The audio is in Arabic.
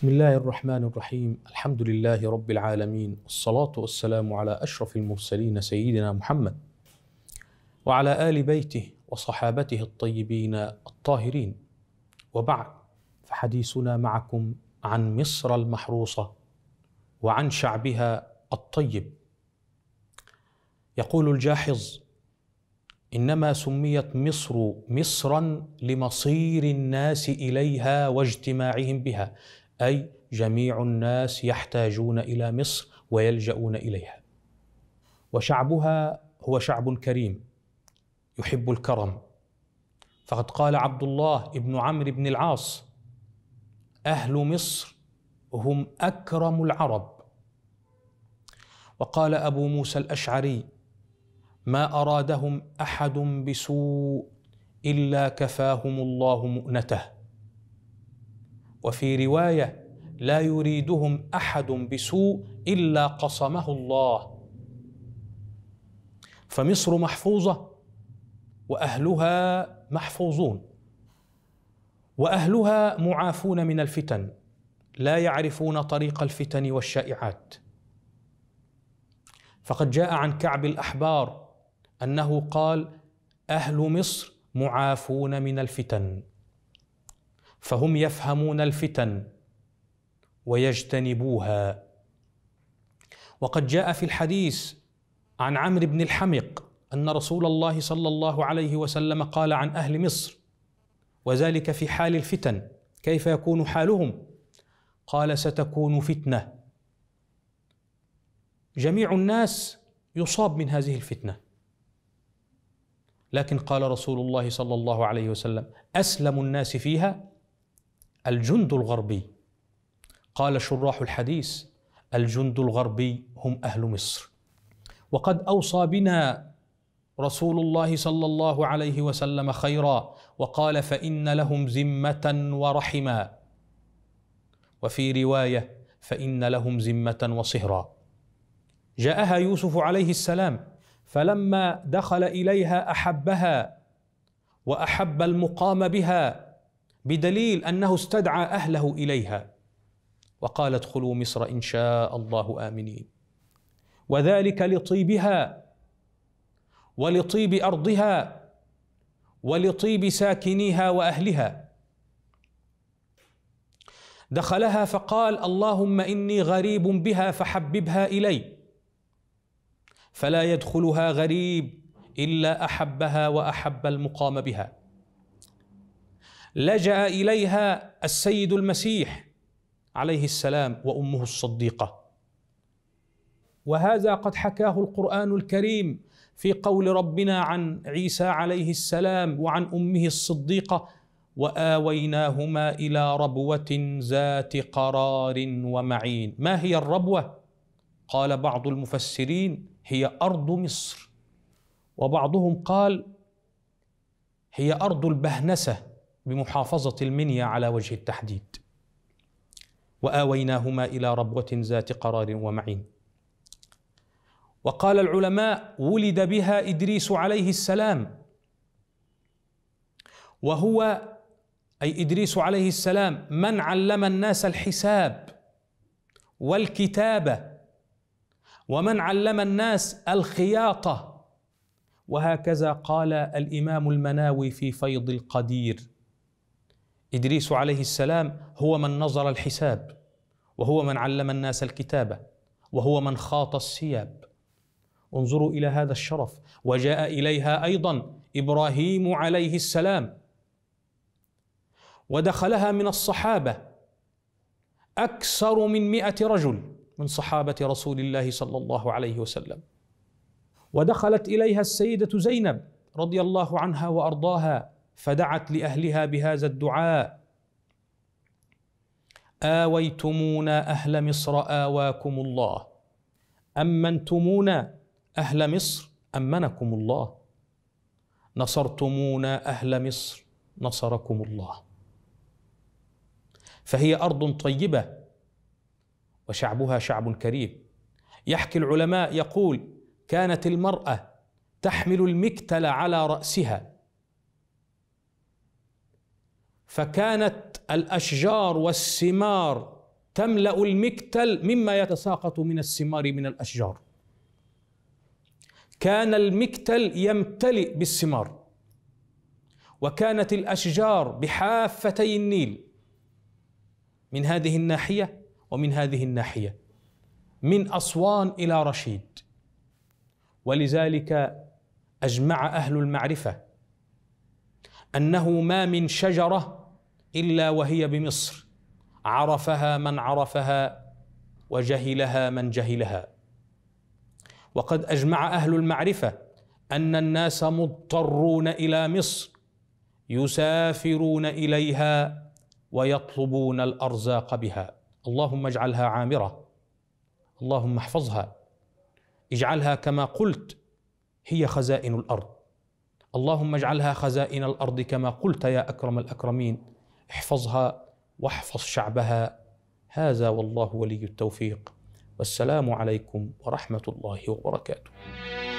بسم الله الرحمن الرحيم الحمد لله رب العالمين والصلاة والسلام على أشرف المرسلين سيدنا محمد وعلى آل بيته وصحابته الطيبين الطاهرين وبعد فحديثنا معكم عن مصر المحروسة وعن شعبها الطيب يقول الجاحظ انما سميت مصر مصرا لمصير الناس اليها واجتماعهم بها اي جميع الناس يحتاجون الى مصر ويلجؤون اليها وشعبها هو شعب كريم يحب الكرم فقد قال عبد الله بن عمرو بن العاص اهل مصر هم اكرم العرب وقال ابو موسى الاشعري ما ارادهم احد بسوء الا كفاهم الله مؤنته وفي روايه لا يريدهم احد بسوء الا قصمه الله فمصر محفوظه واهلها محفوظون واهلها معافون من الفتن لا يعرفون طريق الفتن والشائعات فقد جاء عن كعب الاحبار انه قال اهل مصر معافون من الفتن فهم يفهمون الفتن ويجتنبوها وقد جاء في الحديث عن عمرو بن الحمق ان رسول الله صلى الله عليه وسلم قال عن اهل مصر وذلك في حال الفتن كيف يكون حالهم قال ستكون فتنه جميع الناس يصاب من هذه الفتنه لكن قال رسول الله صلى الله عليه وسلم اسلم الناس فيها الجند الغربي قال شراح الحديث الجند الغربي هم اهل مصر وقد اوصى بنا رسول الله صلى الله عليه وسلم خيرا وقال فان لهم ذمه ورحما وفي روايه فان لهم ذمه وصهرا جاءها يوسف عليه السلام فلما دخل اليها احبها واحب المقام بها بدليل انه استدعى اهله اليها وقال ادخلوا مصر ان شاء الله امنين وذلك لطيبها ولطيب ارضها ولطيب ساكنيها واهلها دخلها فقال اللهم اني غريب بها فحببها الي فلا يدخلها غريب الا احبها واحب المقام بها لجا اليها السيد المسيح عليه السلام وامه الصديقه وهذا قد حكاه القران الكريم في قول ربنا عن عيسى عليه السلام وعن امه الصديقه واويناهما الى ربوه ذات قرار ومعين ما هي الربوه قال بعض المفسرين هي ارض مصر وبعضهم قال هي ارض البهنسه بمحافظة المنيا على وجه التحديد وآويناهما إلى ربوة ذات قرار ومعين وقال العلماء ولد بها إدريس عليه السلام وهو أي إدريس عليه السلام من علم الناس الحساب والكتابة ومن علم الناس الخياطة وهكذا قال الإمام المناوي في فيض القدير ادريس عليه السلام هو من نظر الحساب وهو من علم الناس الكتابه وهو من خاط الثياب انظروا الى هذا الشرف وجاء اليها ايضا ابراهيم عليه السلام ودخلها من الصحابه اكثر من مائه رجل من صحابه رسول الله صلى الله عليه وسلم ودخلت اليها السيده زينب رضي الله عنها وارضاها فدعت لاهلها بهذا الدعاء اويتمونا اهل مصر اواكم الله امنتمونا اهل مصر امنكم الله نصرتمونا اهل مصر نصركم الله فهي ارض طيبه وشعبها شعب كريم يحكي العلماء يقول كانت المراه تحمل المكتل على راسها فكانت الاشجار والثمار تملا المكتل مما يتساقط من الثمار من الاشجار كان المكتل يمتلئ بالثمار وكانت الاشجار بحافتي النيل من هذه الناحيه ومن هذه الناحيه من اسوان الى رشيد ولذلك اجمع اهل المعرفه انه ما من شجره الا وهي بمصر عرفها من عرفها وجهلها من جهلها وقد اجمع اهل المعرفه ان الناس مضطرون الى مصر يسافرون اليها ويطلبون الارزاق بها اللهم اجعلها عامره اللهم احفظها اجعلها كما قلت هي خزائن الارض اللهم اجعلها خزائن الارض كما قلت يا اكرم الاكرمين احفظها واحفظ شعبها هذا والله ولي التوفيق والسلام عليكم ورحمه الله وبركاته